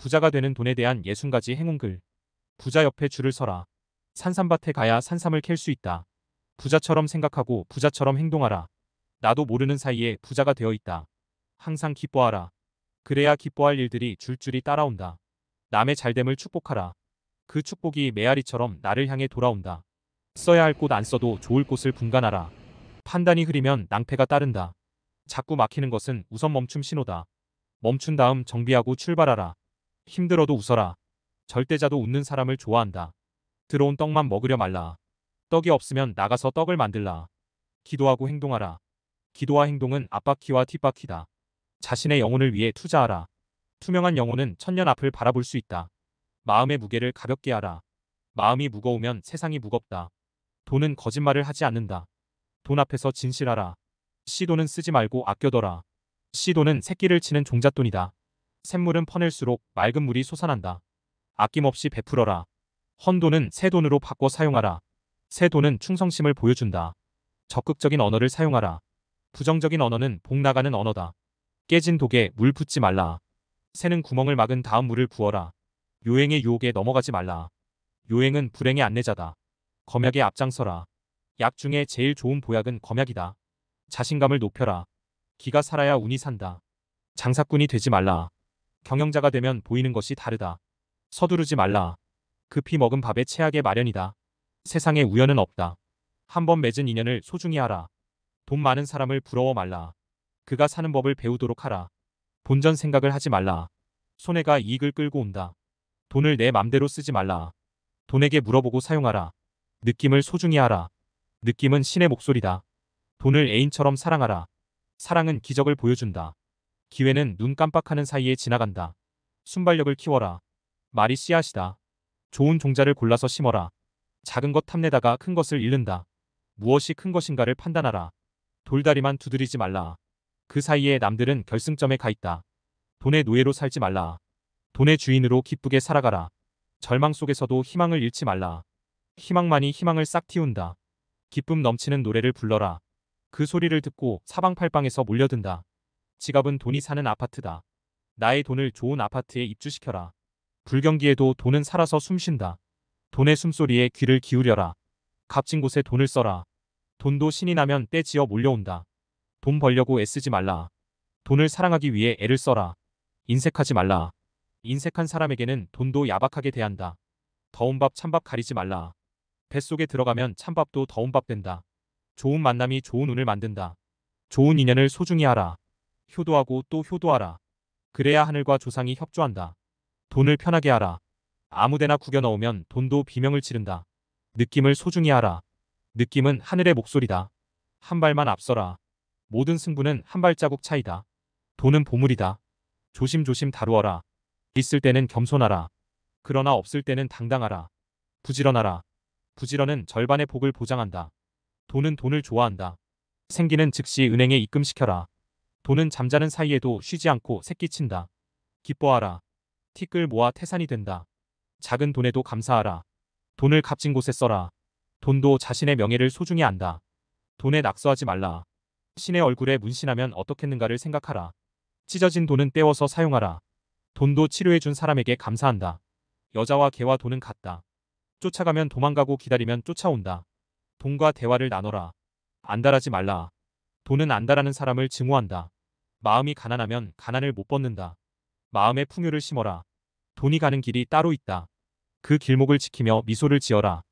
부자가 되는 돈에 대한 예순가지 행운글. 부자 옆에 줄을 서라. 산삼밭에 가야 산삼을 캘 수 있다. 부자처럼 생각하고 부자처럼 행동하라. 나도 모르는 사이에 부자가 되어 있다. 항상 기뻐하라. 그래야 기뻐할 일들이 줄줄이 따라온다. 남의 잘됨을 축복하라. 그 축복이 메아리처럼 나를 향해 돌아온다. 써야 할 곳 안 써도 좋을 곳을 분간하라. 판단이 흐리면 낭패가 따른다. 자꾸 막히는 것은 우선 멈춤 신호다. 멈춘 다음 정비하고 출발하라. 힘들어도 웃어라. 절대자도 웃는 사람을 좋아한다. 들어온 떡만 먹으려 말라. 떡이 없으면 나가서 떡을 만들라. 기도하고 행동하라. 기도와 행동은 앞바퀴와 뒷바퀴다. 자신의 영혼을 위해 투자하라. 투명한 영혼은 천년 앞을 바라볼 수 있다. 마음의 무게를 가볍게 하라. 마음이 무거우면 세상이 무겁다. 돈은 거짓말을 하지 않는다. 돈 앞에서 진실하라. 시도는 쓰지 말고 아껴둬라. 시도는 새끼를 치는 종잣돈이다. 샘물은 퍼낼수록 맑은 물이 솟아난다. 아낌없이 베풀어라. 헌돈은 새 돈으로 바꿔 사용하라. 새 돈은 충성심을 보여준다. 적극적인 언어를 사용하라. 부정적인 언어는 복 나가는 언어다. 깨진 독에 물 붓지 말라. 새는 구멍을 막은 다음 물을 부어라. 요행의 유혹에 넘어가지 말라. 요행은 불행의 안내자다. 검약에 앞장서라. 약 중에 제일 좋은 보약은 검약이다. 자신감을 높여라. 기가 살아야 운이 산다. 장사꾼이 되지 말라. 경영자가 되면 보이는 것이 다르다. 서두르지 말라. 급히 먹은 밥에 체하게 마련이다. 세상에 우연은 없다. 한 번 맺은 인연을 소중히 하라. 돈 많은 사람을 부러워 말라. 그가 사는 법을 배우도록 하라. 본전 생각을 하지 말라. 손해가 이익을 끌고 온다. 돈을 내 맘대로 쓰지 말라. 돈에게 물어보고 사용하라. 느낌을 소중히 하라. 느낌은 신의 목소리다. 돈을 애인처럼 사랑하라. 사랑은 기적을 보여준다. 기회는 눈 깜빡하는 사이에 지나간다. 순발력을 키워라. 말이 씨앗이다. 좋은 종자를 골라서 심어라. 작은 것 탐내다가 큰 것을 잃는다. 무엇이 큰 것인가를 판단하라. 돌다리만 두드리지 말라. 그 사이에 남들은 결승점에 가 있다. 돈의 노예로 살지 말라. 돈의 주인으로 기쁘게 살아가라. 절망 속에서도 희망을 잃지 말라. 희망만이 희망을 싹 틔운다. 기쁨 넘치는 노래를 불러라. 그 소리를 듣고 사방팔방에서 몰려든다. 지갑은 돈이 사는 아파트다. 나의 돈을 좋은 아파트에 입주시켜라. 불경기에도 돈은 살아서 숨쉰다. 돈의 숨소리에 귀를 기울여라. 값진 곳에 돈을 써라. 돈도 신이 나면 떼지어 몰려온다. 돈 벌려고 애쓰지 말라. 돈을 사랑하기 위해 애를 써라. 인색하지 말라. 인색한 사람에게는 돈도 야박하게 대한다. 더운 밥 찬밥 가리지 말라. 뱃속에 들어가면 찬밥도 더운 밥 된다. 좋은 만남이 좋은 운을 만든다. 좋은 인연을 소중히 하라. 효도하고 또 효도하라. 그래야 하늘과 조상이 협조한다. 돈을 편하게 하라. 아무데나 구겨 넣으면 돈도 비명을 지른다. 느낌을 소중히 하라. 느낌은 하늘의 목소리다. 한 발만 앞서라. 모든 승부는 한 발자국 차이다. 돈은 보물이다. 조심조심 다루어라. 있을 때는 겸손하라. 그러나 없을 때는 당당하라. 부지런하라. 부지런은 절반의 복을 보장한다. 돈은 돈을 좋아한다. 생기는 즉시 은행에 입금시켜라. 돈은 잠자는 사이에도 쉬지 않고 새끼친다. 기뻐하라. 티끌 모아 태산이 된다. 작은 돈에도 감사하라. 돈을 값진 곳에 써라. 돈도 자신의 명예를 소중히 안다. 돈에 낙서하지 말라. 신의 얼굴에 문신하면 어떻겠는가를 생각하라. 찢어진 돈은 떼워서 사용하라. 돈도 치료해준 사람에게 감사한다. 여자와 개와 돈은 같다. 쫓아가면 도망가고 기다리면 쫓아온다. 돈과 대화를 나눠라. 안달하지 말라. 돈은 안다라는 사람을 증오한다. 마음이 가난하면 가난을 못 벗는다. 마음에 풍요를 심어라. 돈이 가는 길이 따로 있다. 그 길목을 지키며 미소를 지어라.